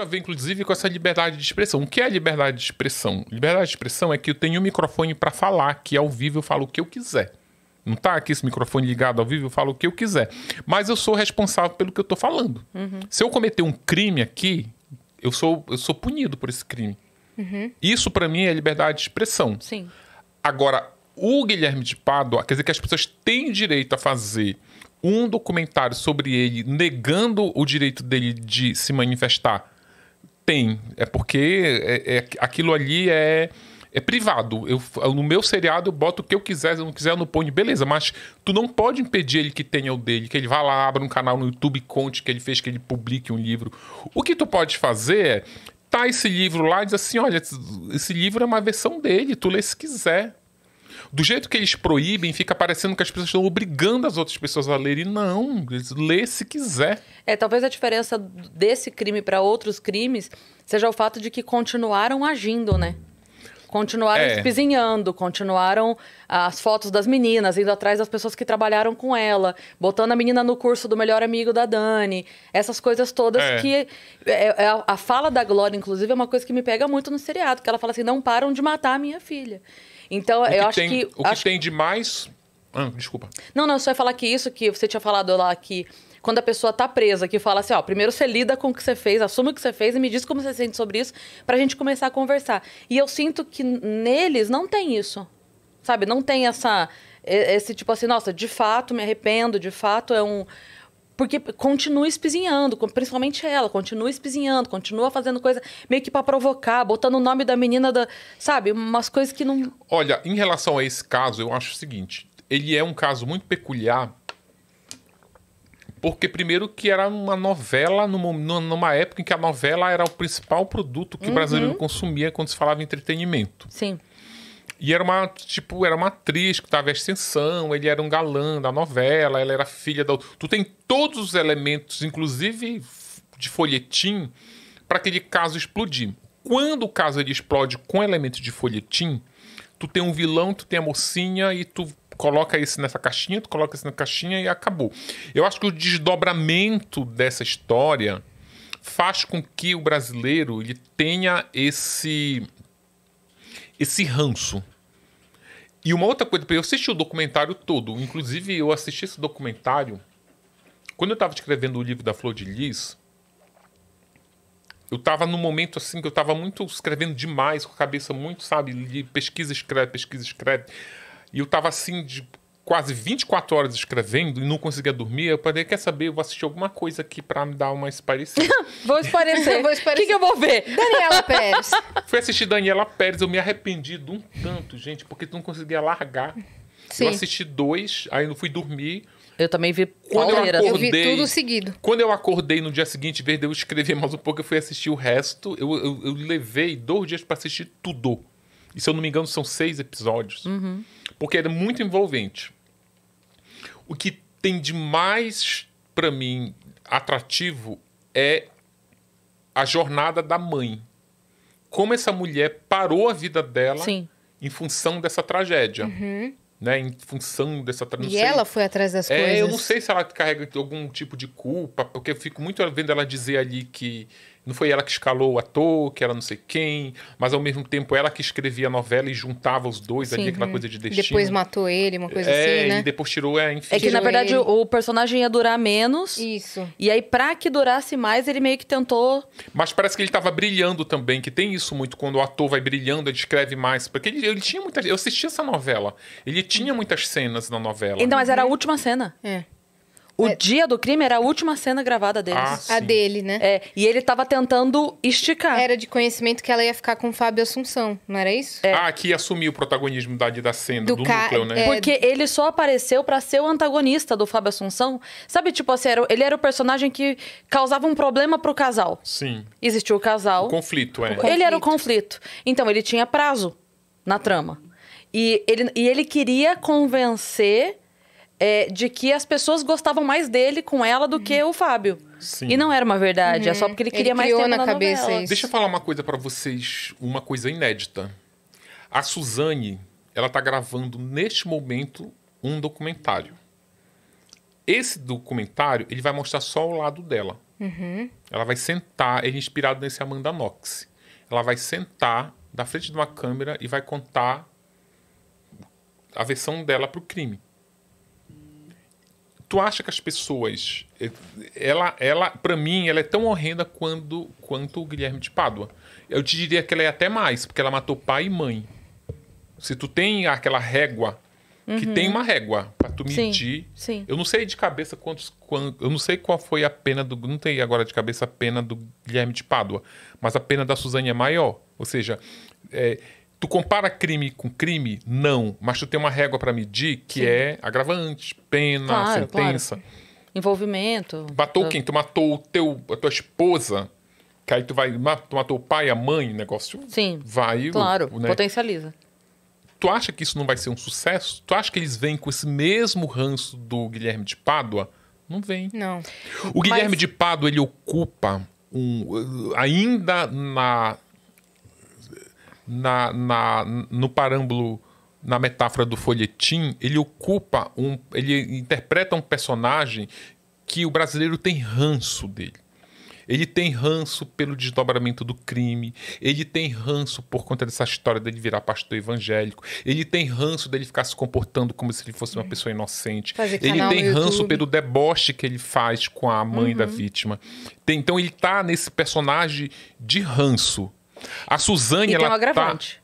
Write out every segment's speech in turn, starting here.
muito a ver, inclusive, com essa liberdade de expressão. O que é liberdade de expressão? Liberdade de expressão é que eu tenho um microfone para falar, que ao vivo eu falo o que eu quiser. Não tá aqui esse microfone ligado ao vivo, eu falo o que eu quiser. Mas eu sou responsável pelo que eu tô falando. Uhum. Se eu cometer um crime aqui, eu sou, eu sou punido por esse crime. Uhum. Isso para mim é liberdade de expressão. Sim. Agora, o Guilherme de Pádua, quer dizer que as pessoas têm direito a fazer um documentário sobre ele negando o direito dele de se manifestar tem. É porque é, é aquilo ali é é privado. Eu, no meu seriado eu boto o que eu quiser, se eu não quiser eu não ponho, beleza, mas tu não pode impedir ele que tenha o dele, que ele vá lá, abra um canal no YouTube conte que ele fez, que ele publique um livro. O que tu pode fazer é tá esse livro lá e diz assim, olha, esse livro é uma versão dele, tu lê se quiser do jeito que eles proíbem, fica parecendo que as pessoas estão obrigando as outras pessoas a lerem. Não, lê se quiser. É, talvez a diferença desse crime para outros crimes seja o fato de que continuaram agindo, né? Continuaram é. espizinhando, continuaram ah, as fotos das meninas, indo atrás das pessoas que trabalharam com ela, botando a menina no curso do melhor amigo da Dani, essas coisas todas é. que. É, é, é a fala da Glória, inclusive, é uma coisa que me pega muito no seriado, que ela fala assim: não param de matar a minha filha. Então, eu acho tem, que. O acho... que tem de mais. Ah, desculpa. Não, não, só ia falar que isso que você tinha falado lá que quando a pessoa tá presa, que fala assim, ó, primeiro você lida com o que você fez, assume o que você fez e me diz como você sente sobre isso, pra gente começar a conversar. E eu sinto que neles não tem isso. Sabe? Não tem essa esse tipo assim, nossa, de fato me arrependo, de fato é um porque continua espizinhando, principalmente ela, continua espizinhando, continua fazendo coisa meio que para provocar, botando o nome da menina da. Sabe? Umas coisas que não. Olha, em relação a esse caso, eu acho o seguinte: ele é um caso muito peculiar. Porque, primeiro, que era uma novela, numa, numa época em que a novela era o principal produto que uhum. o brasileiro uhum. consumia quando se falava em entretenimento. Sim. E era uma, tipo, era uma atriz que tava em ascensão, ele era um galã da novela, ela era filha da. Tu tem todos os elementos, inclusive de folhetim, para aquele caso explodir. Quando o caso ele explode com elementos de folhetim, tu tem um vilão, tu tem a mocinha e tu coloca isso nessa caixinha, tu coloca isso na caixinha e acabou. Eu acho que o desdobramento dessa história faz com que o brasileiro ele tenha esse esse ranço e uma outra coisa, eu assisti o documentário todo. Inclusive, eu assisti esse documentário. Quando eu estava escrevendo o livro da Flor de Lis, eu estava num momento assim que eu estava muito escrevendo demais, com a cabeça muito, sabe, pesquisa, escreve, pesquisa, escreve. E eu estava assim, de, quase 24 horas escrevendo e não conseguia dormir, eu falei, quer saber, eu vou assistir alguma coisa aqui pra me dar uma esparecida. vou esparecer. vou esparecer. O que, que eu vou ver? Daniela Pérez. Fui assistir Daniela Pérez, eu me arrependi de um tanto, gente, porque tu não conseguia largar. Sim. Eu assisti dois, aí não fui dormir. Eu também vi quando eu, acordei, eu vi tudo seguido. Quando eu acordei no dia seguinte, verde, eu escrevi mais um pouco, eu fui assistir o resto. Eu, eu, eu levei dois dias para assistir tudo. E se eu não me engano, são seis episódios. Uhum. Porque era muito envolvente o que tem de mais para mim atrativo é a jornada da mãe. Como essa mulher parou a vida dela Sim. em função dessa tragédia. Uhum. Né, em função dessa E sei, ela foi atrás das é, coisas. Eu não sei se ela carrega algum tipo de culpa, porque eu fico muito vendo ela dizer ali que não foi ela que escalou o ator, que era não sei quem, mas ao mesmo tempo ela que escrevia a novela e juntava os dois Sim, ali, aquela hum. coisa de destino. Depois matou ele, uma coisa é, assim, né? e depois tirou, é, enfim. É que, na verdade, ele. o personagem ia durar menos. Isso. E aí, pra que durasse mais, ele meio que tentou... Mas parece que ele tava brilhando também, que tem isso muito, quando o ator vai brilhando, ele escreve mais. Porque ele, ele tinha muitas... Eu assisti essa novela. Ele tinha muitas cenas na novela. Então, né? mas era a última cena. É. O é. dia do crime era a última cena gravada deles. Ah, a dele, né? É, e ele tava tentando esticar. Era de conhecimento que ela ia ficar com o Fábio Assunção, não era isso? É. Ah, que assumiu o protagonismo da, da cena, do, do ca... núcleo, né? É... Porque ele só apareceu para ser o antagonista do Fábio Assunção. Sabe, tipo assim, era, ele era o personagem que causava um problema pro casal. Sim. Existiu o casal. O conflito, é. O conflito. Ele era o conflito. Então, ele tinha prazo na trama. E ele, e ele queria convencer é, de que as pessoas gostavam mais dele com ela do uhum. que o Fábio. Sim. E não era uma verdade, uhum. é só uhum. porque ele queria ele mais tempo na, na cabeça isso. Deixa eu falar uma coisa para vocês, uma coisa inédita. A Suzane, ela tá gravando neste momento um documentário. Esse documentário, ele vai mostrar só o lado dela. Uhum. Ela vai sentar, ele é inspirado nesse Amanda Knox. Ela vai sentar na frente de uma câmera e vai contar a versão dela pro crime tu acha que as pessoas. Eh, ela, ela para mim, ela é tão horrenda quando, quanto o Guilherme de Pádua. Eu te diria que ela é até mais, porque ela matou pai e mãe. Se tu tem aquela régua, uhum. que tem uma régua para tu medir. Sim, sim. Eu não sei de cabeça quantos. Quando, eu não sei qual foi a pena do. Não tem agora de cabeça a pena do Guilherme de Pádua, mas a pena da Suzane é maior. Ou seja, é, Tu compara crime com crime? Não. Mas tu tem uma régua para medir que Sim. é agravante, pena, claro, sentença. Claro. Envolvimento. Matou quem? Tu matou o teu, a tua esposa. Que aí tu vai. Tu matou o pai, a mãe, o negócio. Sim. Vai. Claro, né? potencializa. Tu acha que isso não vai ser um sucesso? Tu acha que eles vêm com esse mesmo ranço do Guilherme de Pádua? Não vem. Não. O Guilherme Mas... de Pádua, ele ocupa um. Ainda na na, na, no parâmbulo, na metáfora do folhetim, ele ocupa um. ele interpreta um personagem que o brasileiro tem ranço dele. Ele tem ranço pelo desdobramento do crime, ele tem ranço por conta dessa história dele virar pastor evangélico, ele tem ranço dele ficar se comportando como se ele fosse uma é. pessoa inocente, ele tem ranço pelo deboche que ele faz com a mãe uhum. da vítima. Tem, então ele tá nesse personagem de ranço, a Suzane, e ela. Tem um tá agravante.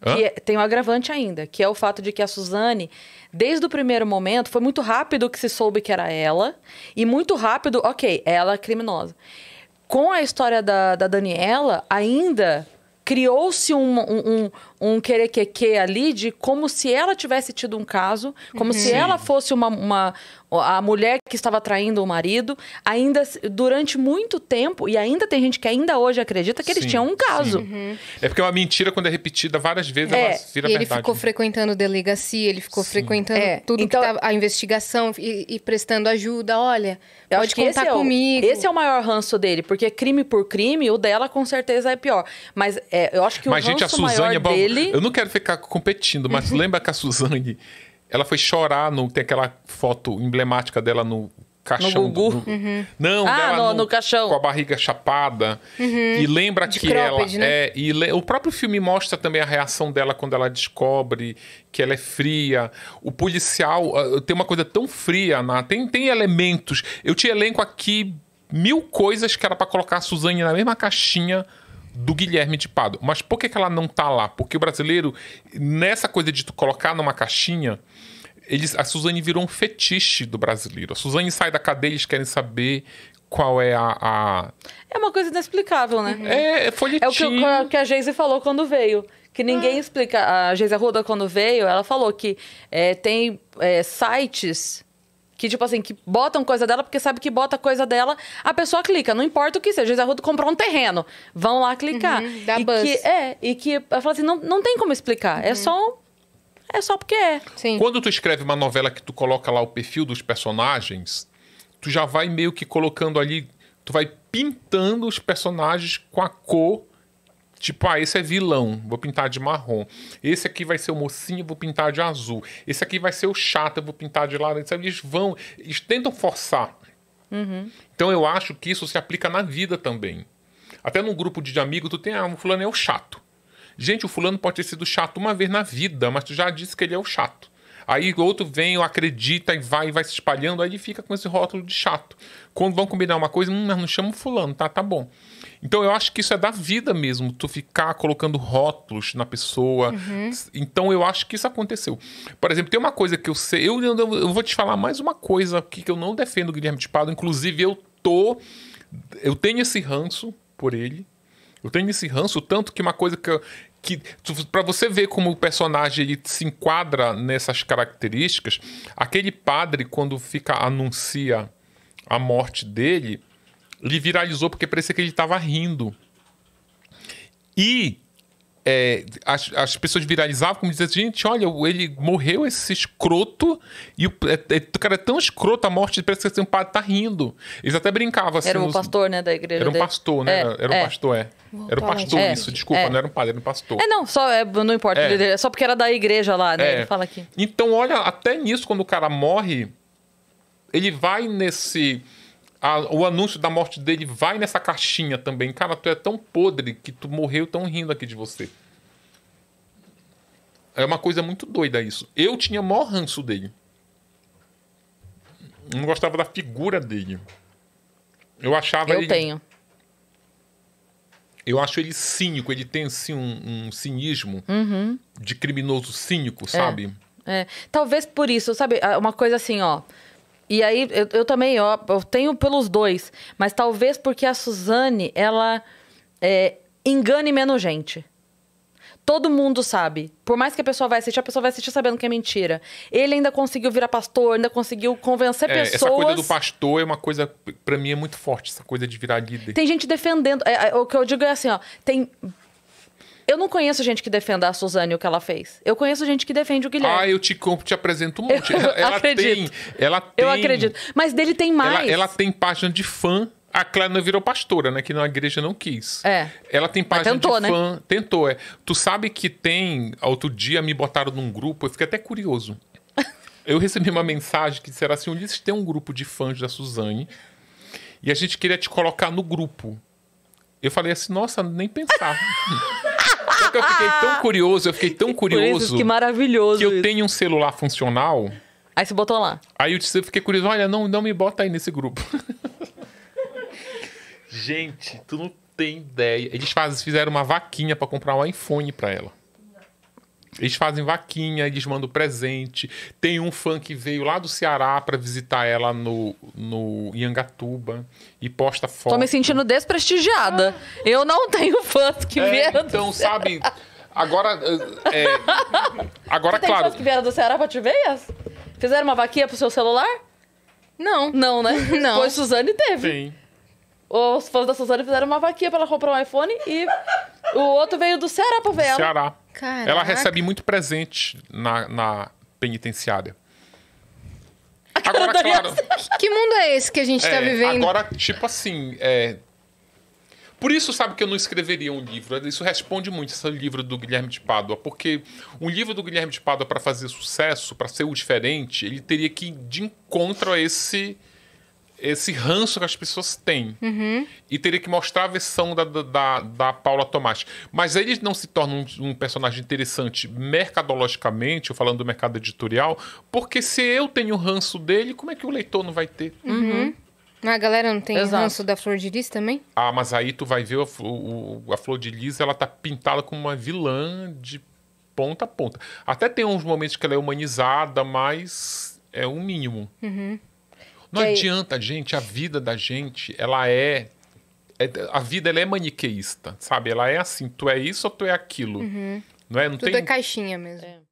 Tá... É, tem um agravante ainda, que é o fato de que a Suzane, desde o primeiro momento, foi muito rápido que se soube que era ela, e muito rápido, ok, ela é criminosa. Com a história da, da Daniela, ainda criou-se um, um, um, um querequeque ali de como se ela tivesse tido um caso, como uhum. se ela fosse uma, uma, a mulher que estava traindo o marido, ainda durante muito tempo, e ainda tem gente que ainda hoje acredita que eles tinham um caso. Uhum. É porque é uma mentira, quando é repetida várias vezes, é. ela vira e ele verdade. Ele ficou né? frequentando delegacia, ele ficou sim. frequentando é. tudo então, tava, a investigação e, e, prestando ajuda. Olha, pode contar esse comigo. É o, esse é o maior ranço dele, porque crime por crime, o dela com certeza é pior. Mas é, eu acho que o mas, ranço a Suzane, maior é bom, dele... Eu não quero ficar competindo, mas lembra que a Suzane ela foi chorar no. Tem aquela foto emblemática dela no caixão. No Gugu? Do, no, uhum. Não, ah, no, no, no, caixão. Com a barriga chapada. Uhum. E lembra De que cropped, ela. Né? É, e le, o próprio filme mostra também a reação dela quando ela descobre que ela é fria. O policial ah, uh, tem uma coisa tão fria, né? tem, tem elementos. Eu te elenco aqui mil coisas que era para colocar a Suzane na mesma caixinha do Guilherme de Pado. Mas por que, que ela não tá lá? Porque o brasileiro, nessa coisa de tu colocar numa caixinha, eles, a Suzane virou um fetiche do brasileiro. A Suzane sai da cadeia, eles querem saber qual é a, a... É uma coisa inexplicável, né? É, é folhetim. É o que, é o que a Geise falou quando veio. Que ninguém ah. explica. A Geise Arruda, quando veio, ela falou que é, tem é, sites que, tipo assim, que botam coisa dela porque sabe que bota coisa dela, a pessoa clica, não importa o que seja. José Arruda comprou um terreno, vão lá clicar. Uhum, e buzz. Que, é, e que eu falo assim, não, não tem como explicar. É uhum. É só um, É só porque é. Sim. Quando tu escreve uma novela que tu coloca lá o perfil dos personagens, tu já vai meio que colocando ali, tu vai pintando os personagens com a cor Tipo, ah, esse é vilão, vou pintar de marrom. Esse aqui vai ser o mocinho, vou pintar de azul. Esse aqui vai ser o chato, vou pintar de laranja. Eles vão, eles tentam forçar. Uhum. Então eu acho que isso se aplica na vida também. Até num grupo de amigos, tu tem, ah, o fulano é o chato. Gente, o fulano pode ter sido chato uma vez na vida, mas tu já disse que ele é o chato. Aí o outro vem, acredita e vai, e vai se espalhando, aí ele fica com esse rótulo de chato. Quando vão combinar uma coisa, hum, mas não chama o fulano, tá? Tá bom. Então eu acho que isso é da vida mesmo, tu ficar colocando rótulos na pessoa. Uhum. Então eu acho que isso aconteceu. Por exemplo, tem uma coisa que eu sei. Eu, eu, eu vou te falar mais uma coisa aqui que eu não defendo Guilherme de Pado. Inclusive, eu tô. Eu tenho esse ranço por ele. Eu tenho esse ranço, tanto que uma coisa que, que para você ver como o personagem ele se enquadra nessas características, aquele padre quando fica anuncia a morte dele, ele viralizou porque parecia que ele estava rindo. E é, as, as pessoas viralizavam como dizendo, gente, olha, ele morreu esse escroto, e o, é, é, o cara é tão escroto, a morte parece que assim, o padre está rindo. Eles até brincavam assim. Era um nos... pastor, né, da igreja. Era um pastor, né? era um pastor, é. Era um é. pastor, é. isso, desculpa, é. não era um padre, era um pastor. É, não, só, não importa, é. só porque era da igreja lá, né? Ele fala aqui. Então, olha, até nisso, quando o cara morre, ele vai nesse a, o anúncio da morte dele vai nessa caixinha também. Cara, tu é tão podre que tu morreu tão rindo aqui de você. É uma coisa muito doida isso. Eu tinha maior ranço dele. Não gostava da figura dele. Eu achava Eu ele... tenho. Eu acho ele cínico, ele tem assim um, um cinismo uhum. de criminoso cínico, sabe? É, é. Talvez por isso, sabe? Ah, uma coisa assim, ó. E aí, eu, eu também, ó, eu tenho pelos dois. Mas talvez porque a Suzane, ela é, engane menos gente. Todo mundo sabe. Por mais que a pessoa vai assistir, a pessoa vai assistir sabendo que é mentira. Ele ainda conseguiu virar pastor, ainda conseguiu convencer é, pessoas. Essa coisa do pastor é uma coisa, para mim, é muito forte, essa coisa de virar líder. Tem gente defendendo. É, é, o que eu digo é assim, ó. Tem eu não conheço gente que defenda a Suzane o que ela fez. Eu conheço gente que defende o Guilherme. Ah, eu te compro, te apresento um monte. Eu ela, ela tem. Ela tem. Eu acredito. Mas dele tem mais. Ela, ela tem página de fã. A Clara virou pastora, né? Que na igreja não quis. É. Ela tem página tentou, de né? fã. Né? Tentou, é. Tu sabe que tem. Outro dia me botaram num grupo, eu fiquei até curioso. eu recebi uma mensagem que disseram assim: Ulisses tem um grupo de fãs da Suzane e a gente queria te colocar no grupo. Eu falei assim: nossa, nem pensar. Porque eu fiquei ah, tão ah. curioso, eu fiquei tão curioso. que maravilhoso. Que eu isso. tenho um celular funcional. Aí você botou lá. Aí eu fiquei curioso, olha, não, não me bota aí nesse grupo. Gente, tu não tem ideia. Eles faz, fizeram uma vaquinha para comprar um iPhone para ela. Eles fazem vaquinha, eles mandam presente. Tem um fã que veio lá do Ceará para visitar ela no, no Iangatuba e posta foto. Tô me sentindo desprestigiada. Ah. Eu não tenho fãs que é, vieram. Então, sabe, agora. Eh, é, agora, Você tem claro. Tem fãs que vieram do Ceará pra te ver? Fizeram uma vaquinha pro seu celular? Não. Não, né? Não. Foi Suzane teve. Sim. Os fãs da Suzane fizeram uma vaquinha pra ela comprar um iPhone e o outro veio do Ceará pra ver ela. Ceará. Caraca. Ela recebe muito presente na, na penitenciária. Agora, claro. Que mundo é esse que a gente tá é, tá vivendo? Agora, tipo assim. É... Por isso, sabe que eu não escreveria um livro. Isso responde muito esse livro do Guilherme de Pádua, porque um livro do Guilherme de Pádua para fazer sucesso, para ser o diferente, ele teria que ir de encontro a esse esse ranço que as pessoas têm. Uhum. E teria que mostrar a versão da, da, da Paula Tomás. Mas ele não se torna um, um, personagem interessante mercadologicamente, ou falando do mercado editorial, porque se eu tenho ranço dele, como é que o leitor não vai ter? Uhum. uhum. A galera não tem Exato. ranço da Flor de Lis também? Ah, mas aí tu vai ver o, a Flor de Lis, ela tá pintada como uma vilã de ponta a ponta. Até tem uns momentos que ela é humanizada, mas é um mínimo. Uhum. Não que adianta, gente, a vida da gente, ela é, é a vida ela é maniqueísta, sabe? Ela é assim, tu é isso ou tu é aquilo. Uhum. Não é? Não Tudo tem... é caixinha mesmo. É.